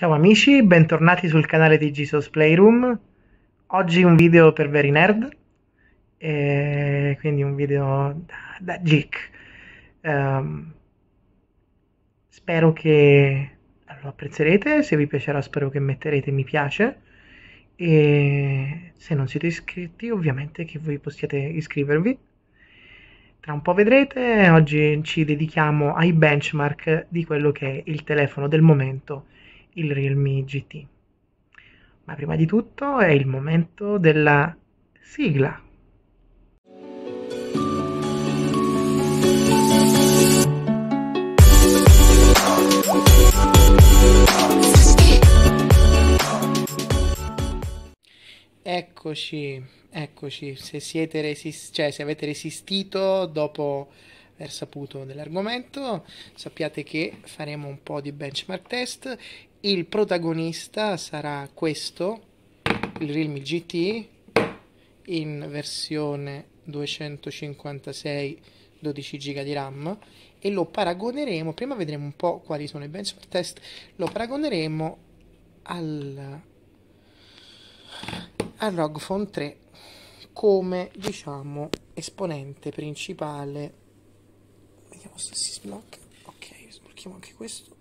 Ciao amici, bentornati sul canale di Jesus Playroom. Oggi un video per veri nerd, e quindi un video da, da geek. Um, spero che lo apprezzerete, se vi piacerà spero che metterete mi piace e se non siete iscritti ovviamente che voi possiate iscrivervi. Tra un po' vedrete, oggi ci dedichiamo ai benchmark di quello che è il telefono del momento il Realme GT. Ma prima di tutto è il momento della sigla. Eccoci, eccoci, se, siete resist- cioè, se avete resistito dopo aver saputo dell'argomento, sappiate che faremo un po' di benchmark test il protagonista sarà questo, il Realme GT in versione 256 12 giga di RAM e lo paragoneremo, prima vedremo un po' quali sono i benchmark test, lo paragoneremo al, al ROG Phone 3 come diciamo esponente principale vediamo se si sblocca ok sblocchiamo anche questo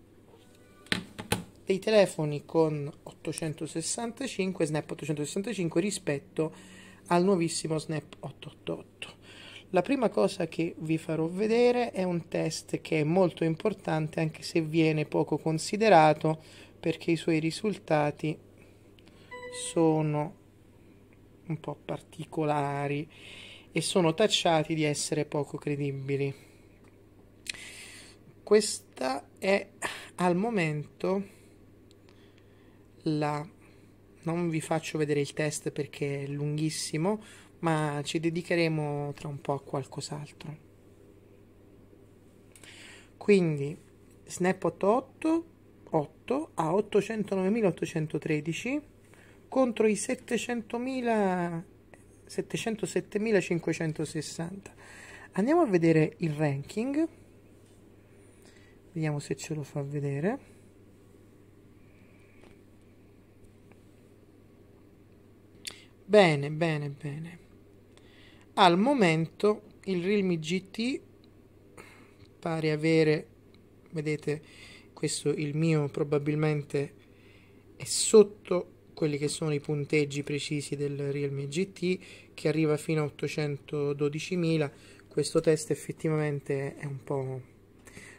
dei telefoni con 865 Snap 865 rispetto al nuovissimo Snap 888. La prima cosa che vi farò vedere è un test che è molto importante anche se viene poco considerato perché i suoi risultati sono un po' particolari e sono tacciati di essere poco credibili. Questa è al momento la... non vi faccio vedere il test perché è lunghissimo, ma ci dedicheremo tra un po' a qualcos'altro. Quindi Snap 88 8 a 809.813 contro i 700.000 707.560. Andiamo a vedere il ranking. Vediamo se ce lo fa vedere. Bene, bene, bene. Al momento il Realme GT pare avere, vedete, questo il mio probabilmente è sotto quelli che sono i punteggi precisi del Realme GT che arriva fino a 812.000. Questo test effettivamente è un po'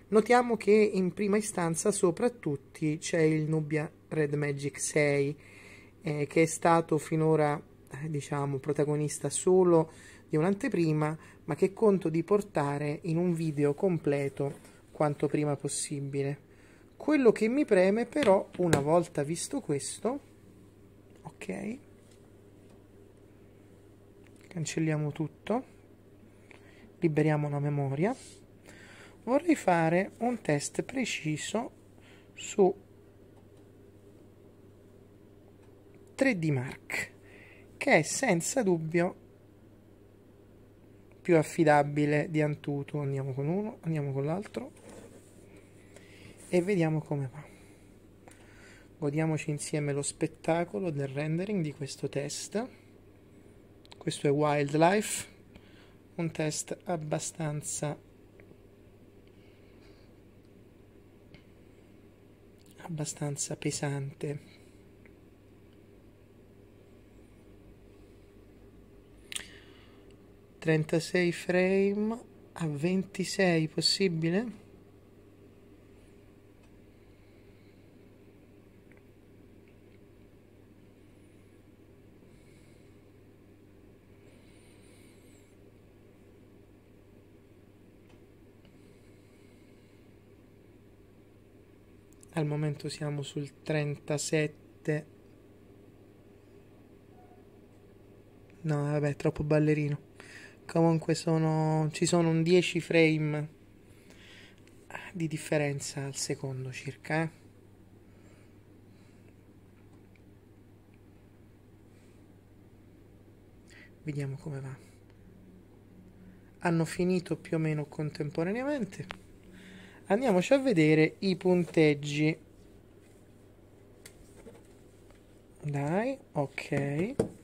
Notiamo che in prima istanza soprattutto c'è il Nubia Red Magic 6 eh, che è stato finora eh, diciamo, protagonista solo di un'anteprima, ma che conto di portare in un video completo quanto prima possibile. Quello che mi preme però, una volta visto questo, ok, cancelliamo tutto, liberiamo la memoria, vorrei fare un test preciso su 3D Mark che è senza dubbio più affidabile di Antutu. Andiamo con uno, andiamo con l'altro e vediamo come va. Godiamoci insieme lo spettacolo del rendering di questo test. Questo è Wildlife, un test abbastanza abbastanza pesante 36 frame a 26 possibile al momento siamo sul 37 no vabbè troppo ballerino Comunque sono, ci sono un 10 frame ah, di differenza al secondo circa. Eh? Vediamo come va. Hanno finito più o meno contemporaneamente. Andiamoci a vedere i punteggi. Dai, ok.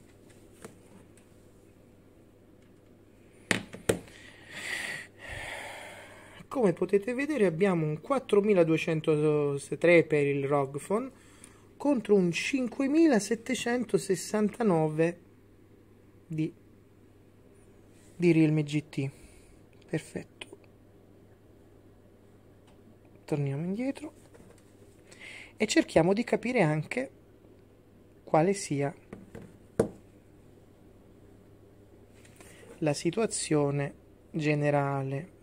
come potete vedere abbiamo un 4203 per il ROG phone contro un 5769 di, di Realme GT perfetto torniamo indietro e cerchiamo di capire anche quale sia la situazione generale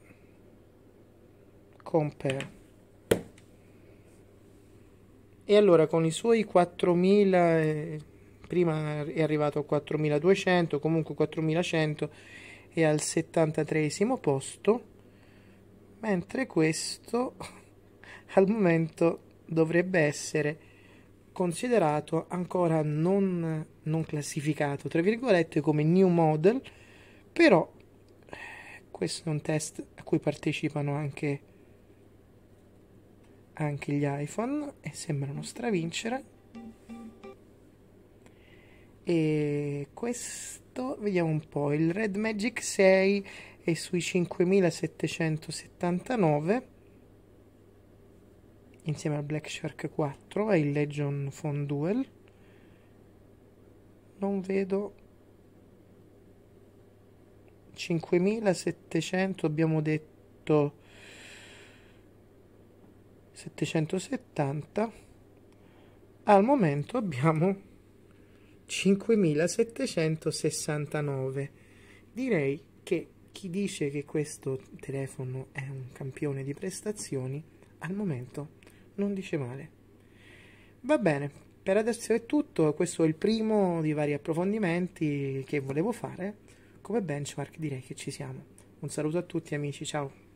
compare e allora con i suoi 4000 eh, prima è arrivato a 4200 comunque 4100 è al 73 posto mentre questo al momento dovrebbe essere considerato ancora non, non classificato tra virgolette come new model però eh, questo è un test a cui partecipano anche anche gli iPhone e sembrano stravincere. E questo, vediamo un po', il Red Magic 6 è sui 5779 insieme al Black Shark 4 e il Legion Phone Duel. Non vedo 5700 abbiamo detto 770 al momento abbiamo 5769 direi che chi dice che questo telefono è un campione di prestazioni al momento non dice male va bene per adesso è tutto questo è il primo di vari approfondimenti che volevo fare come benchmark direi che ci siamo un saluto a tutti amici ciao